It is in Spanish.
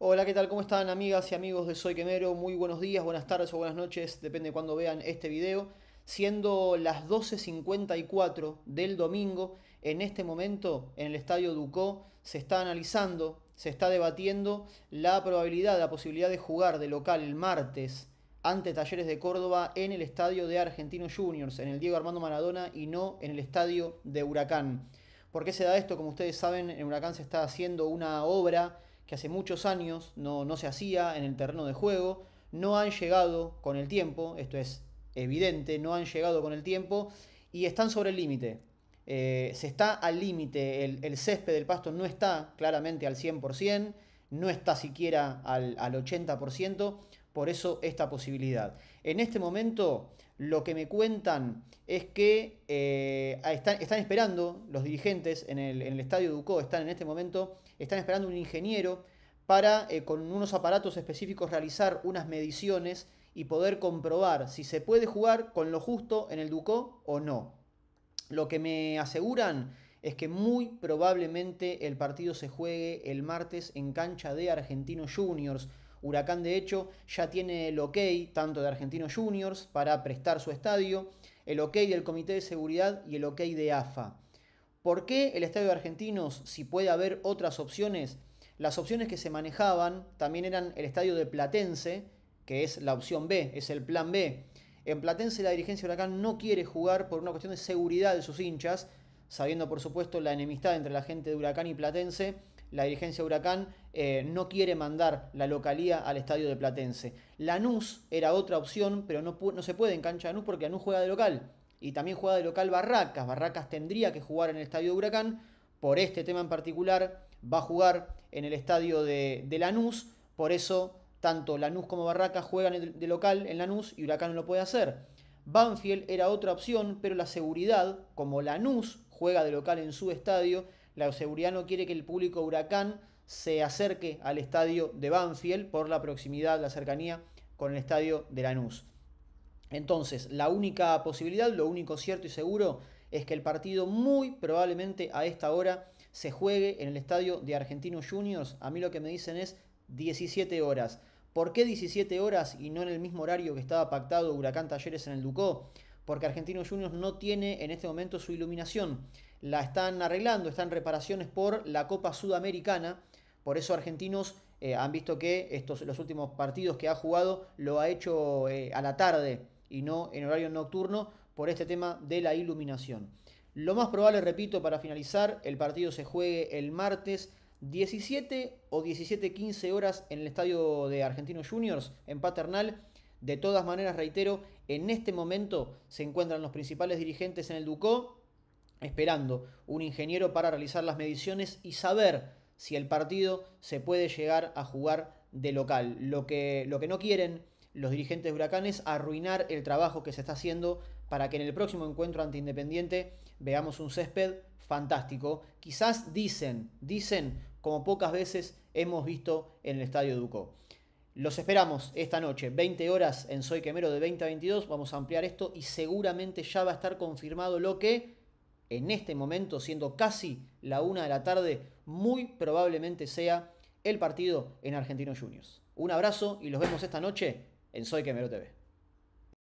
Hola, ¿qué tal? ¿Cómo están amigas y amigos de Soy Quemero? Muy buenos días, buenas tardes o buenas noches, depende de cuándo vean este video. Siendo las 12.54 del domingo, en este momento en el Estadio Ducó se está analizando, se está debatiendo la probabilidad, la posibilidad de jugar de local el martes ante Talleres de Córdoba en el Estadio de Argentinos Juniors, en el Diego Armando Maradona y no en el Estadio de Huracán. ¿Por qué se da esto? Como ustedes saben, en Huracán se está haciendo una obra que hace muchos años no, se hacía en el terreno de juego, no han llegado con el tiempo, esto es evidente, no han llegado con el tiempo y están sobre el límite. Eh, se está al límite, el, césped del pasto no está claramente al 100%, no está siquiera al, al 80%, por eso esta posibilidad. En este momento lo que me cuentan es que eh, están, esperando los dirigentes en el, estadio Ducó, están en este momento, están esperando un ingeniero para eh, con unos aparatos específicos realizar unas mediciones y poder comprobar si se puede jugar con lo justo en el Ducó o no. Lo que me aseguran es que muy probablemente el partido se juegue el martes en cancha de Argentinos Juniors. Huracán, de hecho, ya tiene el ok tanto de Argentinos Juniors para prestar su estadio, el ok del Comité de Seguridad y el ok de AFA. ¿Por qué el estadio de Argentinos, si puede haber otras opciones? Las opciones que se manejaban también eran el estadio de Platense, que es la opción B, es el plan B. En Platense la dirigencia de Huracán no quiere jugar por una cuestión de seguridad de sus hinchas, sabiendo por supuesto la enemistad entre la gente de Huracán y Platense, la dirigencia de Huracán eh, no quiere mandar la localía al estadio de Platense. Lanús era otra opción, pero no, no se puede en cancha Lanús porque Lanús juega de local. Y también juega de local Barracas. Barracas tendría que jugar en el estadio de Huracán. Por este tema en particular, va a jugar en el estadio de, de Lanús. Por eso, tanto Lanús como Barracas juegan de local en Lanús y Huracán no lo puede hacer. Banfield era otra opción, pero la seguridad, como Lanús juega de local en su estadio, la seguridad no quiere que el público huracán se acerque al estadio de Banfield por la proximidad, la cercanía con el estadio de Lanús. Entonces, la única posibilidad, lo único cierto y seguro, es que el partido muy probablemente a esta hora se juegue en el estadio de Argentinos Juniors. A mí lo que me dicen es 17 horas. ¿Por qué 17 horas y no en el mismo horario que estaba pactado Huracán Talleres en el Ducó? porque Argentinos Juniors no tiene en este momento su iluminación. La están arreglando, están reparaciones por la Copa Sudamericana. Por eso Argentinos eh, han visto que estos, los últimos partidos que ha jugado lo ha hecho eh, a la tarde y no en horario nocturno por este tema de la iluminación. Lo más probable, repito, para finalizar, el partido se juegue el martes 17 o 17-15 horas en el estadio de Argentinos Juniors en Paternal. De todas maneras, reitero, en este momento se encuentran los principales dirigentes en el Ducó esperando un ingeniero para realizar las mediciones y saber si el partido se puede llegar a jugar de local. Lo que, lo que no quieren los dirigentes de es arruinar el trabajo que se está haciendo para que en el próximo encuentro ante Independiente veamos un césped fantástico. Quizás dicen, dicen como pocas veces hemos visto en el Estadio Ducó. Los esperamos esta noche, 20 horas en Soy Quemero de 20 a 22. Vamos a ampliar esto y seguramente ya va a estar confirmado lo que en este momento, siendo casi la una de la tarde, muy probablemente sea el partido en Argentinos Juniors. Un abrazo y los vemos esta noche en Soy Quemero TV.